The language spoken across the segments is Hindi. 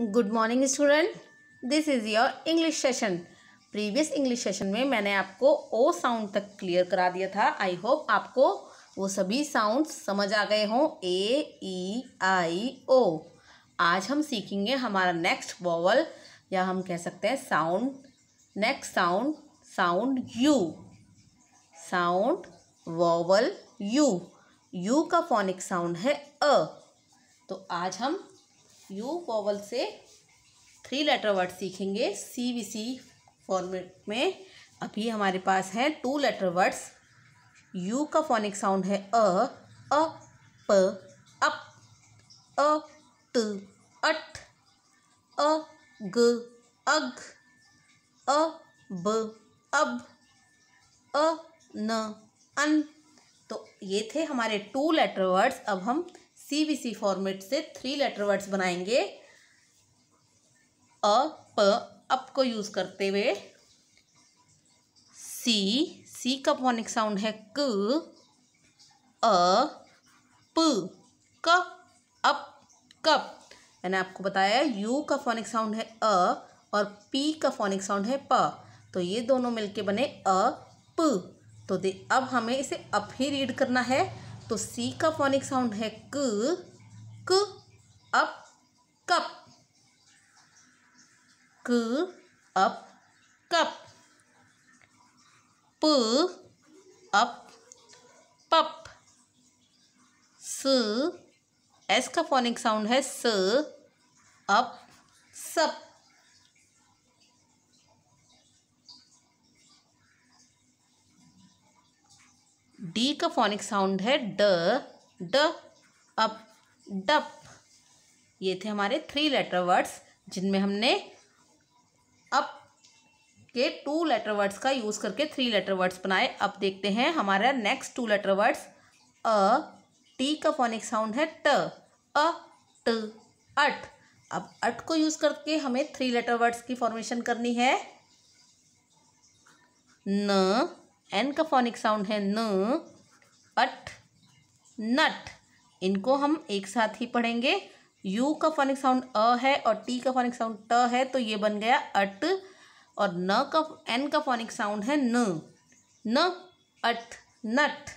good morning student this is your English session previous English session में मैंने आपको ओ साउंड तक क्लियर करा दिया था आई होप आपको वो सभी साउंड समझ आ गए हों ए ई आई ओ आज हम सीखेंगे हमारा नेक्स्ट वॉवल या हम कह सकते हैं sound next sound sound U sound vowel U U का फोनिक साउंड है अ तो आज हम यू वॉवल से थ्री लेटर वर्ड सीखेंगे सी बी सी फॉर्मेट में अभी हमारे पास हैं टू लेटर वर्ड्स यू का फोनिक साउंड है अ अ प अप अ ट अट अ ग अग अ ब अब अ न अन तो ये थे हमारे टू लेटर वर्ड्स अब हम सीबीसी फॉर्मेट से थ्री लेटर वर्ड्स बनाएंगे अ प अप को यूज़ करते हुए सी सी का फोनिक साउंड है क अ प क अप कप मैंने आपको बताया यू का फोनिक साउंड है अ और पी का फोनिक साउंड है प तो ये दोनों मिलके बने अ प तो दे अब हमें इसे अप ही रीड करना है तो सी का फोनिक साउंड है क क अप कप क अप कप प अप पप स एस का फोनिक साउंड है स अप सप डी का फोनिक साउंड है ड ड अप डप ये थे हमारे थ्री लेटर वर्ड्स जिनमें हमने अप के टू लेटर वर्ड्स का यूज़ करके थ्री लेटर वर्ड्स बनाए अब देखते हैं हमारा नेक्स्ट टू लेटर वर्ड्स अ टी का फोनिक साउंड है ट अ ट अट अब अट को यूज़ करके हमें थ्री लेटर वर्ड्स की फॉर्मेशन करनी है न एन का फोनिक साउंड है न अट नट इनको हम एक साथ ही पढ़ेंगे यू का फोनिक साउंड अ है और टी का फोनिक साउंड ट है तो ये बन गया अट और न का एन का फोनिक साउंड है न न अट नट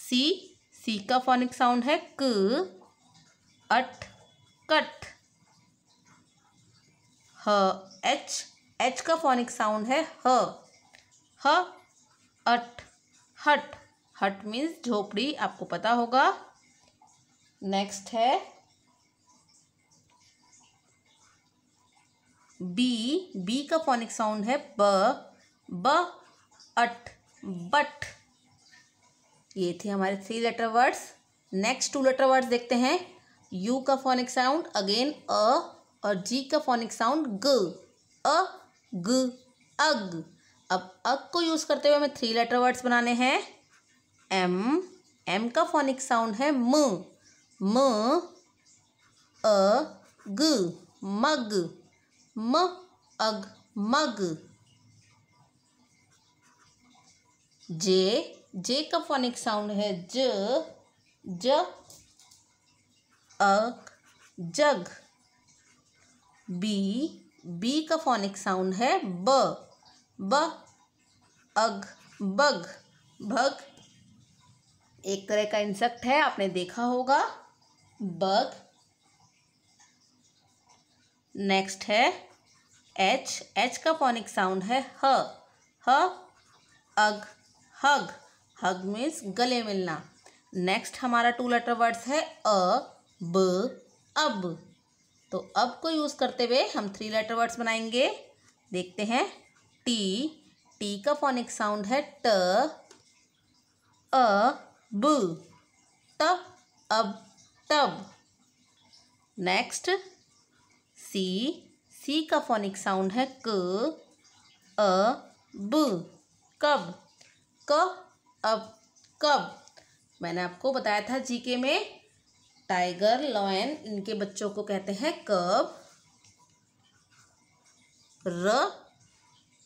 सी सी का फोनिक साउंड है क अट कट ह एच एच का फोनिक साउंड है ह ह अट हट हट मीन्स झोपड़ी आपको पता होगा नेक्स्ट है बी बी का फोनिक साउंड है ब ब अट बट ये थे हमारे three letter words next two letter words देखते हैं यू का फोनिक साउंड अगेन अ और जी का फोनिक साउंड ग अ ग अग अब अक को यूज़ करते हुए हमें थ्री लेटर वर्ड्स बनाने हैं एम एम का फोनिक साउंड है म म अ ग मग म अग मग जे जे का फोनिक साउंड है ज ज अग जग बी बी का फोनिक साउंड है ब ब अग बग भग एक तरह का इंसेक्ट है आपने देखा होगा बग नेक्स्ट है एच एच का फोनिक साउंड है ह ह अग हग हग मीन्स गले मिलना नेक्स्ट हमारा टू लेटर वर्ड्स है अ ब अब तो अब को यूज़ करते हुए हम थ्री लेटर वर्ड्स बनाएंगे देखते हैं टी टी का फोनिक साउंड है ट अ ब त अब तब नेक्स्ट सी सी का फोनिक साउंड है क अ ब कब क अब कब मैंने आपको बताया था जीके में टाइगर लॉयन इनके बच्चों को कहते हैं कब र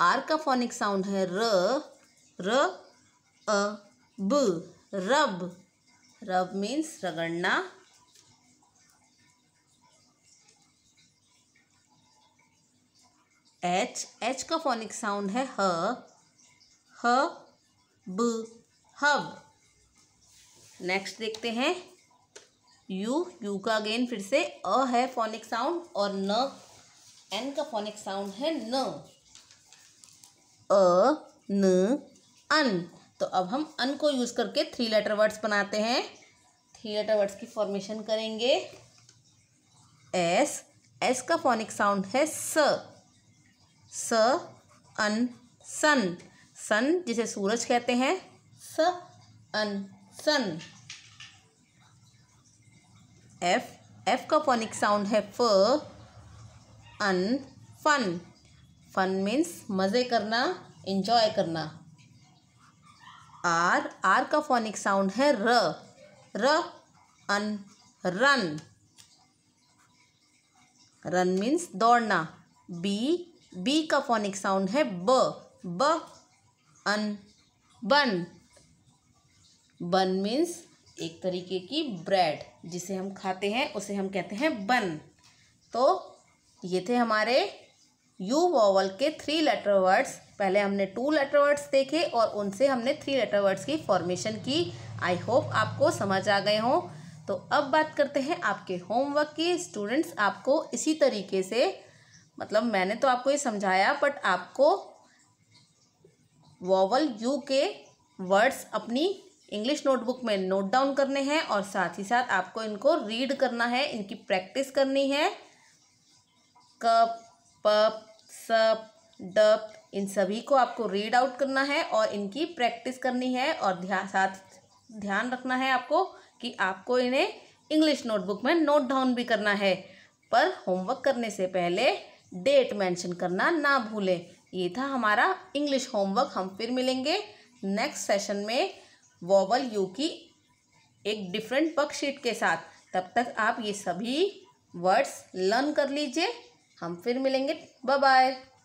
आर का फोनिक साउंड है र र अ ब रब रब मीन्स रगड़ना एच एच का फोनिक साउंड है ह ह ब हब नेक्स्ट देखते हैं यू यू का अगेन फिर से अ है फोनिक साउंड और न एन का फोनिक साउंड है न अ न अन तो अब हम अन को यूज़ करके थ्री लेटर वर्ड्स बनाते हैं थ्री लेटर वर्ड्स की फॉर्मेशन करेंगे एस एस का फोनिक साउंड है स स अन सन सन जिसे सूरज कहते हैं स अन सन एफ एफ का फोनिक साउंड है फ अन फन फन मीन्स मज़े करना इन्जॉय करना आर आर का फोनिक साउंड है र र अन रन रन मीन्स दौड़ना बी बी का फोनिक साउंड है ब ब अन बन बन मीन्स एक तरीके की ब्रेड जिसे हम खाते हैं उसे हम कहते हैं बन तो ये थे हमारे यू वॉवल के थ्री लेटर वर्ड्स पहले हमने टू लेटर वर्ड्स देखे और उनसे हमने थ्री लेटर वर्ड्स की फॉर्मेशन की आई होप आपको समझ आ गए हों तो अब बात करते हैं आपके होमवर्क की स्टूडेंट्स आपको इसी तरीके से मतलब मैंने तो आपको ये समझाया बट आपको वॉवल यू के वर्ड्स अपनी इंग्लिश नोटबुक में नोट डाउन करने हैं और साथ ही साथ आपको इनको रीड करना है इनकी प्रैक्टिस करनी है कप पप सब डप इन सभी को आपको रीड आउट करना है और इनकी प्रैक्टिस करनी है और ध्यान साथ ध्यान रखना है आपको कि आपको इन्हें इंग्लिश नोटबुक में नोट डाउन भी करना है पर होमवर्क करने से पहले डेट मेंशन करना ना भूलें ये था हमारा इंग्लिश होमवर्क हम फिर मिलेंगे नेक्स्ट सेशन में वॉबल यू की एक डिफरेंट वर्कशीट के साथ तब तक आप ये सभी वर्ड्स लर्न कर लीजिए हम फिर मिलेंगे बाय बाय